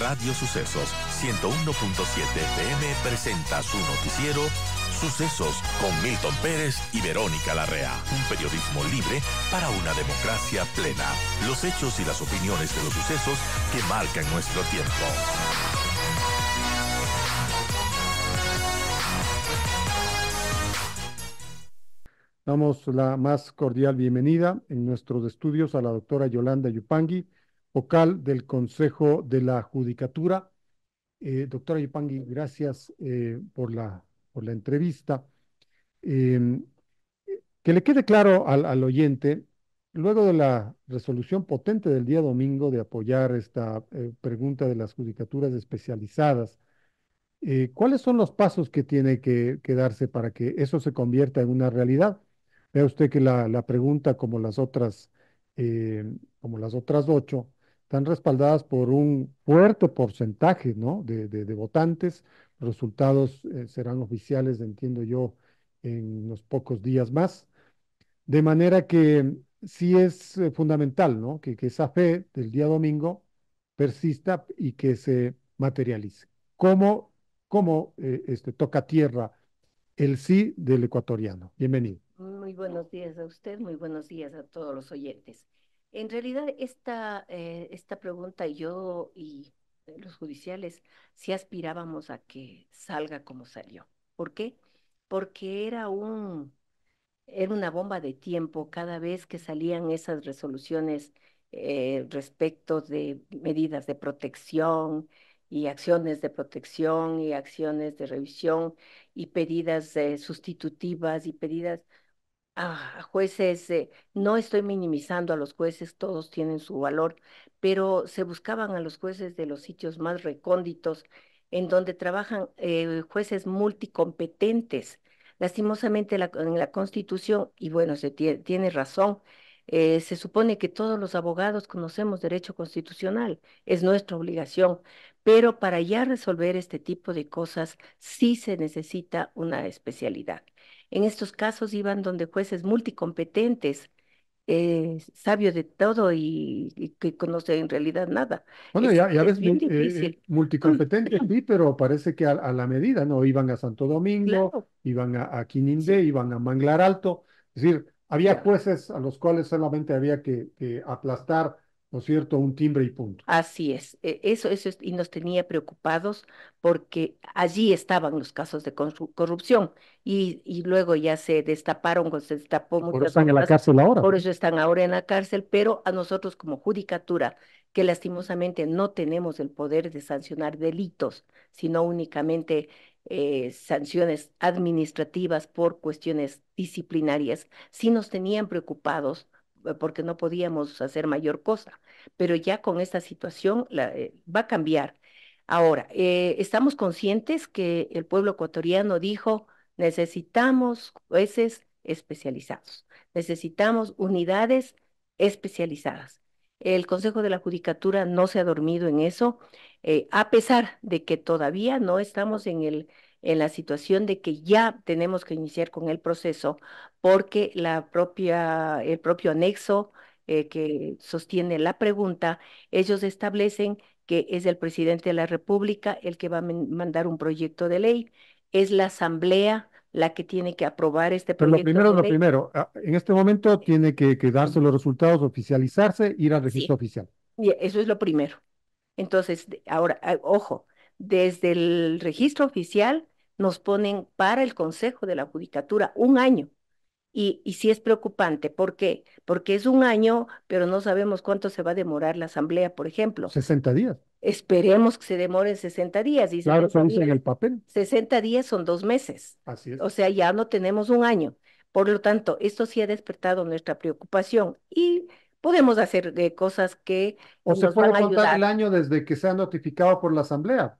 Radio Sucesos 101.7 FM presenta su noticiero Sucesos con Milton Pérez y Verónica Larrea. Un periodismo libre para una democracia plena. Los hechos y las opiniones de los sucesos que marcan nuestro tiempo. Damos la más cordial bienvenida en nuestros estudios a la doctora Yolanda Yupangui vocal del Consejo de la Judicatura. Eh, doctora Yupangui, gracias eh, por, la, por la entrevista. Em, que le quede claro al, oyente, luego de la resolución potente del día domingo de apoyar esta eh, pregunta de las judicaturas especializadas, eh, ¿cuáles son los pasos que tiene que, que, darse para que eso se convierta en una realidad? Vea usted que la, la pregunta, como las otras, como las otras ocho, están respaldadas por un fuerte porcentaje ¿no? de, de, votantes. Los resultados eh, serán oficiales, entiendo yo, en unos pocos días más. De manera que mm, sí es eh, fundamental ¿no? que, que esa fe del día domingo persista y que se materialice. ¿Cómo, cómo eh, este, toca tierra el sí del ecuatoriano? Bienvenido. Muy buenos días a usted, muy buenos días a todos los oyentes. En realidad, esta, eh, pregunta yo y eh, los judiciales sí aspirábamos a que salga como salió. ¿Por qué? Porque era un era una bomba de tiempo cada vez que salían esas resoluciones eh, respecto de medidas de protección y acciones de protección y acciones de revisión y pedidas sustitutivas y pedidas Ah, jueces, eh, no estoy minimizando a los jueces, todos tienen su valor, pero se buscaban a los jueces de los sitios más recónditos, en donde trabajan eh, jueces multicompetentes. Lastimosamente en la Constitución, y bueno, se tiene, razón, eh, se supone que todos los abogados conocemos derecho constitucional, es nuestra obligación, pero para ya resolver este tipo de cosas sí se necesita una especialidad. En estos casos iban donde jueces multicompetentes, eh, sabios de todo y, que conoce en realidad nada. Bueno, ya, ves, eh, eh, multicompetentes sí, pero parece que a, la medida, ¿no? Iban a Santo Domingo, iban a, Quinindé, iban a Manglar Alto, es decir, había jueces a los cuales solamente había que aplastar ¿no cierto?, un timbre y punto. Así es, e, eso, eso es, y nos tenía preocupados porque allí estaban los casos de corrupción y, luego ya se destaparon, se destapó Por eso están en la cárcel ahora. Por eso están ahora en la cárcel, pero a nosotros como judicatura, que lastimosamente no tenemos el poder de sancionar delitos, sino únicamente eh, sanciones administrativas por cuestiones disciplinarias, sí nos tenían preocupados eh, porque no podíamos hacer mayor cosa, pero ya con esta situación eh, va a cambiar. Ahora, eh, estamos conscientes que el pueblo ecuatoriano dijo, necesitamos jueces especializados, necesitamos unidades especializadas. El Consejo de la Judicatura no se ha dormido en eso, a pesar de que todavía no estamos en el en la situación de que ya tenemos que iniciar con el proceso porque la propia, el propio anexo eh, que sostiene la pregunta, ellos establecen que es el presidente de la República el que va a mandar un proyecto de ley, es la Asamblea la que tiene que aprobar este proyecto. Pero lo primero, lo primero, ah, en este momento tiene que, quedarse los resultados, oficializarse, ir al registro oficial. Eso es lo primero. Entonces, ahora, ah, ojo, desde el registro oficial nos ponen para el Consejo de la Judicatura un año. Y, y sí es preocupante. ¿Por qué? Porque es un año, pero no sabemos cuánto se va a demorar la Asamblea, por ejemplo. 60 días. Esperemos que se demoren 60 días. Y el papel. 60 días son dos meses. Así O sea, ya no tenemos un año. Por lo tanto, esto sí ha despertado nuestra preocupación y podemos hacer eh, cosas que o se puede van el año desde que sea notificado por la Asamblea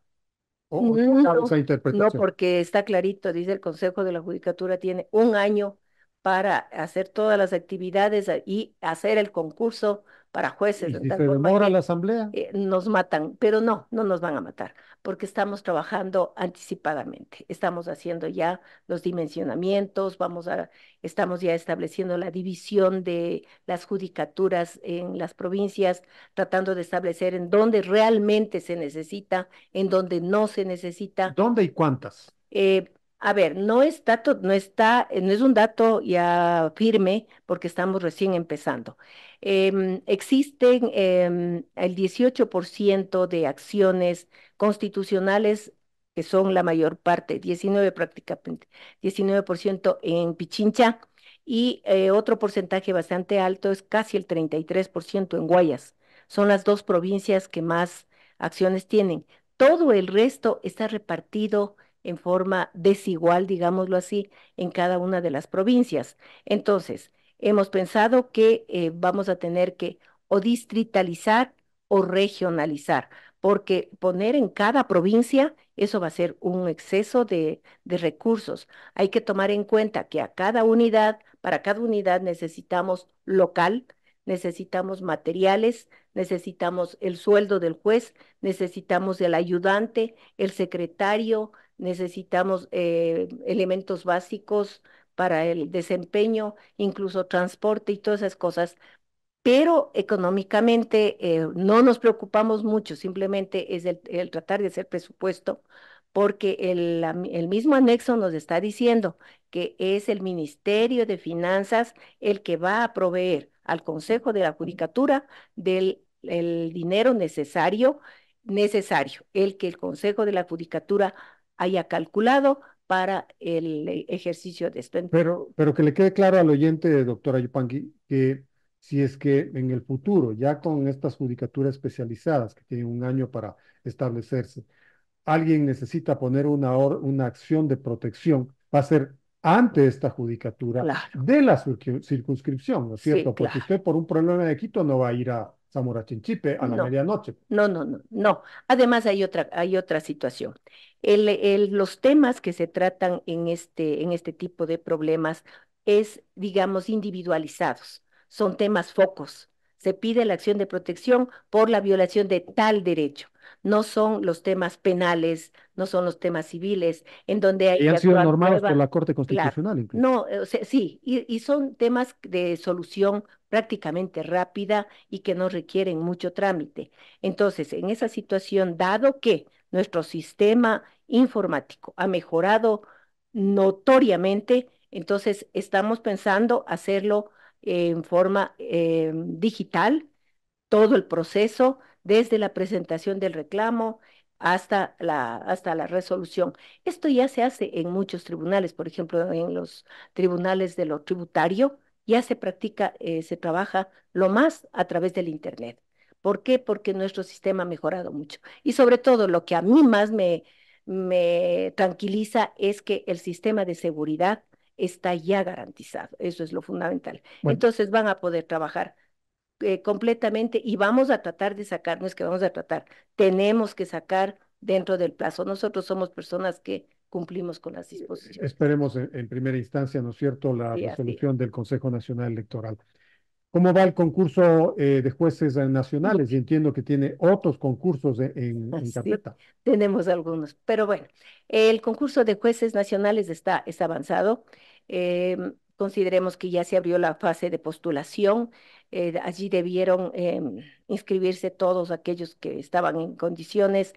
no, porque está clarito, dice el Consejo de la Judicatura tiene un año para hacer todas las actividades ah, y hacer el concurso para jueces. ¿Y si se demora la asamblea? Eh, nos matan, pero no, no nos van a matar, porque estamos trabajando anticipadamente. Estamos haciendo ya los dimensionamientos, vamos a, estamos ya estableciendo la división de las judicaturas en las provincias, tratando de establecer en dónde realmente se necesita, en dónde no se necesita. ¿Dónde y cuántas? Eh, a ver, no es no está, eh, no es un dato ya firme porque estamos recién empezando. Em, existen em, el 18% de acciones constitucionales que son la mayor parte, 19 prácticamente, 19% en Pichincha y eh, otro porcentaje bastante alto es casi el 33% en Guayas. Son las dos provincias que más acciones tienen. Todo el resto está repartido en forma desigual, digámoslo así, en cada una de las provincias. Entonces, hemos pensado que eh, vamos a tener que o distritalizar o regionalizar, porque poner en cada provincia, eso va a ser un exceso de, de, recursos. Hay que tomar en cuenta que a cada unidad, para cada unidad necesitamos local, necesitamos materiales, necesitamos el sueldo del juez, necesitamos el ayudante, el secretario, necesitamos eh, elementos básicos para el desempeño, incluso transporte y todas esas cosas. Pero económicamente eh, no nos preocupamos mucho, simplemente es el, tratar de hacer presupuesto, porque el, mismo anexo nos está diciendo que es el Ministerio de Finanzas el que va a proveer al Consejo de la Judicatura del el dinero necesario, necesario, el que el Consejo de la Judicatura haya calculado para el eh, ejercicio de esto. Pero, pero que le quede claro al oyente, doctora Yupanqui, que si es que en el futuro, ya con estas judicaturas especializadas que tienen un año para establecerse, alguien necesita poner una, una acción de protección, va a ser ante esta judicatura de la circunscripción, ¿no es cierto? Porque usted por un problema de Quito no va a ir a, Zamora-Chinchipe a la medianoche. No, no, no, no. Además hay otra, hay otra situación. los temas que se tratan en este, en este tipo de problemas es, digamos, individualizados. Son temas focos. Se pide la acción de protección por la violación de tal derecho. No son los temas penales, no son los temas civiles, en donde hay... Y han sido normados por la Corte Constitucional, No, sí, y, y son temas de solución prácticamente rápida y que no requieren mucho trámite. Entonces, en esa situación, dado que nuestro sistema informático ha mejorado notoriamente, entonces estamos pensando hacerlo en forma eh, digital, todo el proceso, desde la presentación del reclamo hasta la, hasta la resolución. Esto ya se hace en muchos tribunales, por ejemplo, en los tribunales de lo tributario, ya se practica, eh, se trabaja lo más a través del Internet. ¿Por qué? Porque nuestro sistema ha mejorado mucho. Y sobre todo lo que a mí más me, me tranquiliza es que el sistema de seguridad está ya garantizado. Eso es lo fundamental. Entonces van a poder trabajar eh, completamente y vamos a tratar de sacar, no es que vamos a tratar, tenemos que sacar dentro del plazo. Nosotros somos personas que cumplimos con las eh, disposiciones. Esperemos en, primera instancia, ¿no es cierto?, la resolución del Consejo Nacional Electoral. ¿Cómo va el concurso eh, de jueces eh, nacionales? Y entiendo que tiene otros concursos en, en, carpeta. tenemos algunos, pero bueno, el concurso de jueces nacionales está, avanzado. Em, consideremos que ya se abrió la fase de postulación. allí debieron em, inscribirse todos aquellos que estaban en condiciones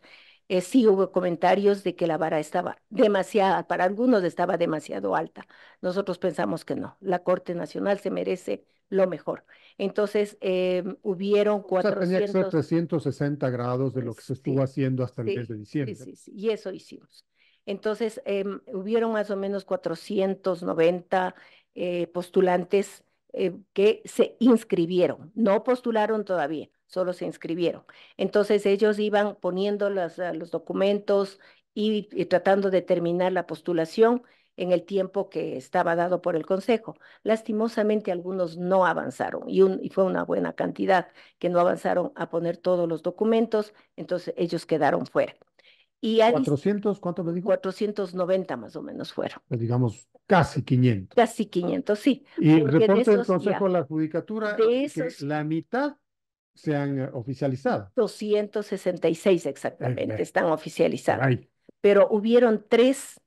eh, sí hubo comentarios de que la vara estaba demasiada, para algunos estaba demasiado alta. Nosotros pensamos que no, la Corte Nacional se merece lo mejor. Entonces, em, hubieron 400... tenía que ser 360 grados de lo que se pues, estuvo haciendo hasta el mes de diciembre. Sí, sí, y eso hicimos. Entonces, em, hubieron más o menos 490 eh, postulantes eh, que se inscribieron, no postularon todavía, solo se inscribieron. Entonces ellos iban poniendo las, ah, los documentos y, tratando de terminar la postulación en el tiempo que estaba dado por el Consejo. Lastimosamente algunos no avanzaron y, y, fue una buena cantidad que no avanzaron a poner todos los documentos, entonces ellos quedaron fuera. Y 400, ¿cuánto me dijo? 490 más o menos fueron. Pues, digamos, casi 500. Casi 500, sí. Y el reporte del Consejo de la Judicatura, es que la mitad se han eh, oficializado. 266 exactamente están oficializados Pero hubieron tres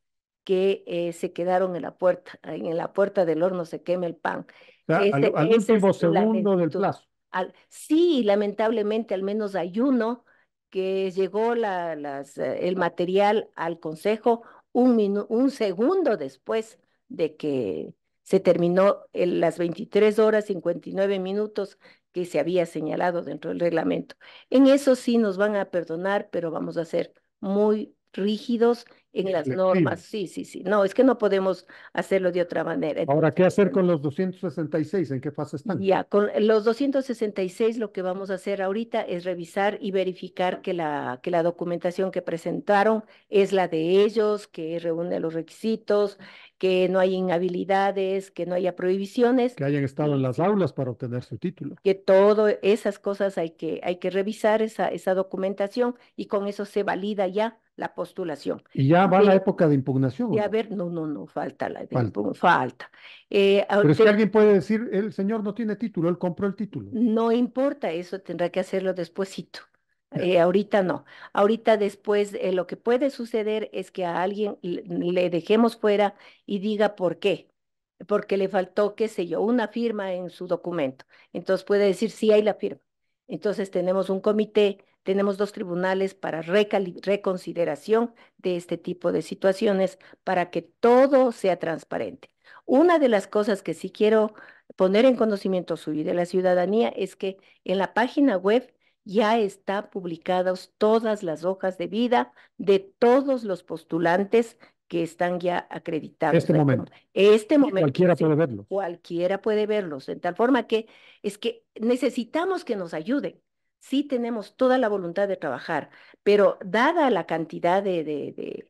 que eh, se quedaron en la puerta, en la puerta del horno se quema el pan. al, último segundo del plazo. sí, lamentablemente al menos hay uno que llegó la, las, eh, el material al Consejo un, un segundo después de que se terminó en las 23 horas 59 minutos que se había señalado dentro del reglamento. En eso sí nos van a perdonar, pero vamos a ser muy rígidos en las normas. Sí, sí, sí. No, es que no podemos hacerlo de otra manera. Ahora, ¿qué hacer con los 266? ¿En qué fase están? Ya, con los 266 lo que vamos a hacer ahorita es revisar y verificar que la, que la documentación que presentaron es la de ellos, que reúne los requisitos, que no hay inhabilidades, que no haya prohibiciones. Que hayan estado en las aulas para obtener su título. Que todas esas cosas hay que, hay que revisar esa, esa documentación y con eso se valida ya la postulación. Y ya va la época de impugnación. Y a ver, no, no, no, falta la falta. Eh, Pero alguien puede decir, el señor no tiene título, él compró el título. No importa, eso tendrá que hacerlo despuesito. Eh, ahorita no. Ahorita después eh, lo que puede suceder es que a alguien le dejemos fuera y diga por qué. Porque le faltó, qué sé yo, una firma en su documento. Entonces puede decir, sí hay la firma. Entonces tenemos un comité tenemos dos tribunales para reconsideración de este tipo de situaciones para que todo sea transparente. Una de las cosas que sí quiero poner en conocimiento suyo y de la ciudadanía es que en la página web ya están publicadas todas las hojas de vida de todos los postulantes que están ya acreditados. Este momento. Este momento. Cualquiera puede verlos. Cualquiera puede verlos, en tal forma que es que necesitamos que nos ayuden sí tenemos toda la voluntad de trabajar, pero dada la cantidad de,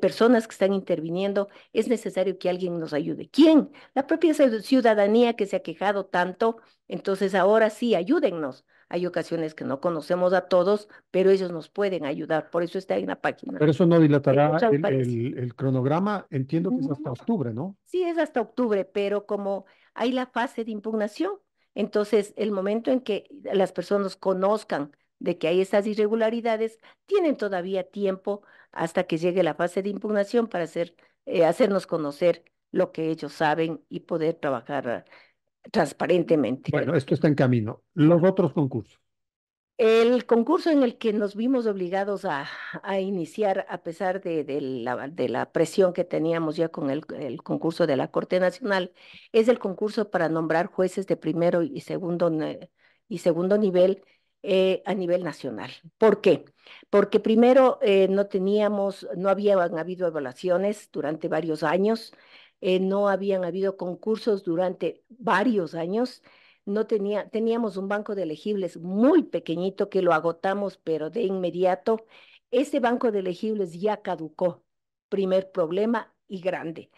personas que están interviniendo, es necesario que alguien nos ayude. ¿Quién? La propia ciudadanía que se ha quejado tanto, entonces ahora sí, ayúdennos. Hay ocasiones que no conocemos a todos, pero ellos nos pueden ayudar. Por eso está ahí en la página. Pero eso no dilatará el, el, cronograma. Entiendo que es hasta octubre, ¿no? Sí, es hasta octubre, pero como hay la fase de impugnación, entonces, el momento en que las personas conozcan de que hay esas irregularidades, tienen todavía tiempo hasta que llegue la fase de impugnación para hacer, eh, hacernos conocer lo que ellos saben y poder trabajar ah, transparentemente. Bueno, esto está en camino. Los otros concursos. El concurso en el que nos vimos obligados a, iniciar, a pesar de, la, presión que teníamos ya con el, concurso de la Corte Nacional, es el concurso para nombrar jueces de primero y segundo, y segundo nivel eh, a nivel nacional. ¿Por qué? Porque primero eh, no teníamos, no habían habido evaluaciones durante varios años, eh, no habían habido concursos durante varios años no tenía, teníamos un banco de elegibles muy pequeñito que lo agotamos, pero de inmediato, ese banco de elegibles ya caducó. Primer problema y grande.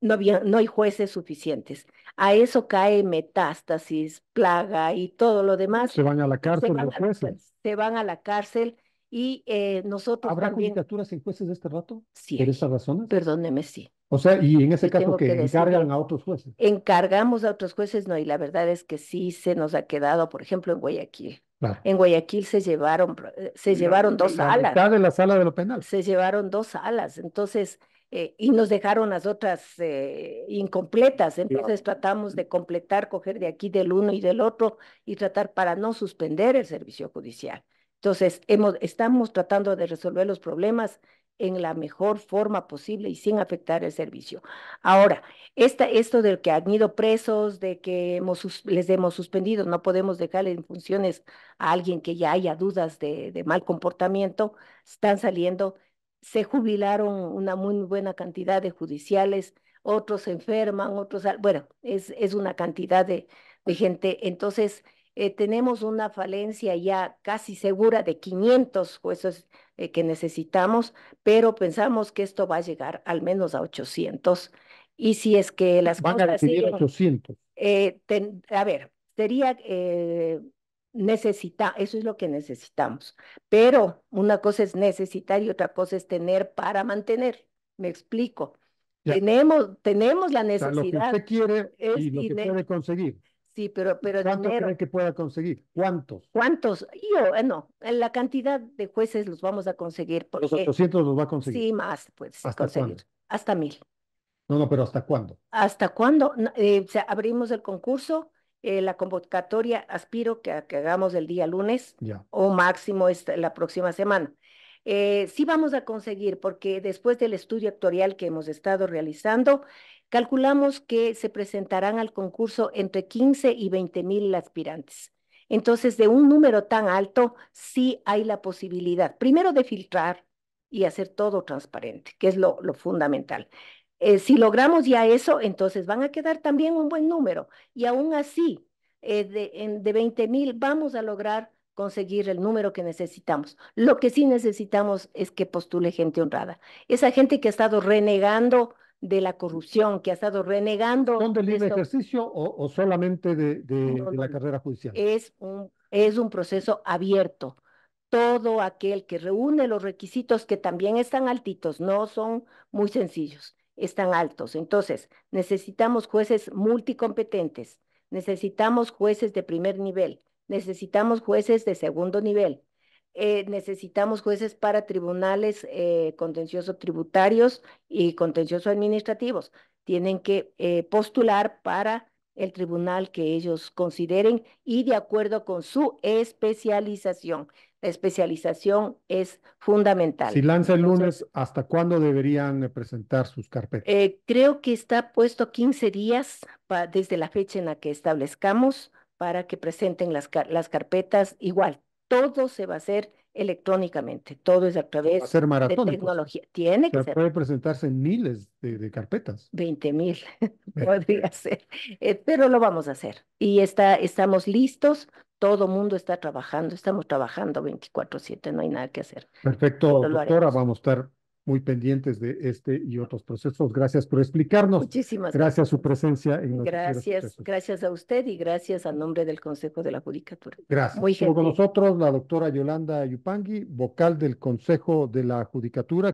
No, había, no hay jueces suficientes. A eso cae metástasis, plaga y todo lo demás. Se van a la cárcel los jueces. se van a la cárcel y eh, nosotros. ¿Habrá candidaturas en jueces de este rato? Sí. ¿Por esas razones? Perdóneme, sí. O sea, y en ese caso que, encargan a otros jueces. Encargamos a otros jueces, no, y la verdad es que sí se nos ha quedado, por ejemplo, en Guayaquil. En Guayaquil se llevaron, eh, se llevaron dos la salas. Mitad de la sala de lo penal. Se llevaron dos salas. Entonces, eh, y nos dejaron las otras eh, incompletas. Entonces tratamos de completar, coger de aquí del uno y del otro y tratar para no suspender el servicio judicial. Entonces, estamos tratando de resolver los problemas en la mejor forma posible y sin afectar el servicio. Ahora, esto de que han ido presos, de que hemos, les hemos suspendido, no podemos dejar en funciones a alguien que ya haya dudas de, mal comportamiento, están saliendo, se jubilaron una muy buena cantidad de judiciales, otros se enferman, otros, bueno, es, es una cantidad de, de gente. Entonces, eh, tenemos una falencia ya casi segura de 500 jueces eh, que necesitamos, pero pensamos que esto va a llegar al menos a 800. Y si es que las Van a 800. Eh, a ver, sería... necesita, eso es lo que necesitamos. Pero una cosa es necesitar y otra cosa es tener para mantener. Me explico. Tenemos, tenemos la necesidad. lo que quiere es, lo que puede conseguir. Sí, pero, pero creen que pueda conseguir? ¿Cuántos? ¿Cuántos? Yo, eh, no, la cantidad de jueces los vamos a conseguir. los 800 los va a conseguir. Sí, más, pues, ¿Hasta conseguir. Hasta mil. No, no, pero ¿hasta cuándo? ¿Hasta cuándo? Eh, o sea, abrimos el concurso, eh, la convocatoria, aspiro que, hagamos el día lunes o máximo este, la próxima semana. Eh, sí vamos a conseguir, porque después del estudio actorial que hemos estado realizando, Calculamos que se presentarán al concurso entre 15 y 20 mil aspirantes. Entonces, de un número tan alto, sí hay la posibilidad, primero de filtrar y hacer todo transparente, que es lo, fundamental. Eh, si logramos ya eso, entonces van a quedar también un buen número. Y aún así, eh, de, de 20 mil, vamos a lograr conseguir el número que necesitamos. Lo que sí necesitamos es que postule gente honrada. Esa gente que ha estado renegando de la corrupción, que ha estado renegando. ¿Son del ejercicio o, solamente de, de, la carrera judicial? Es un, es un proceso abierto. Todo aquel que reúne los requisitos que también están altitos, no son muy sencillos, están altos. Entonces, necesitamos jueces multicompetentes, necesitamos jueces de primer nivel, necesitamos jueces de segundo nivel, eh, necesitamos jueces para tribunales eh, contencioso tributarios y contencioso administrativos. Tienen que eh, postular para el tribunal que ellos consideren y de acuerdo con su especialización. La especialización es fundamental. Si lanza el lunes, ¿hasta cuándo deberían presentar sus carpetas? creo que está puesto 15 días desde la fecha en la que establezcamos para que presenten las, las carpetas igual, todo se va a hacer electrónicamente, todo es a través de tecnología. Tiene que Puede presentarse en miles de, carpetas. 20 mil podría ser, eh, pero lo vamos a hacer. Y está, estamos listos, todo el mundo está trabajando, estamos trabajando 24/7, no hay nada que hacer. Perfecto, doctora, vamos a estar muy pendientes de este y otros procesos. Gracias por explicarnos. Muchísimas gracias. Gracias su presencia. En gracias, gracias a usted y gracias a nombre del Consejo de la Judicatura. Gracias. Muy con nosotros la doctora Yolanda Yupangui, vocal del Consejo de la Judicatura.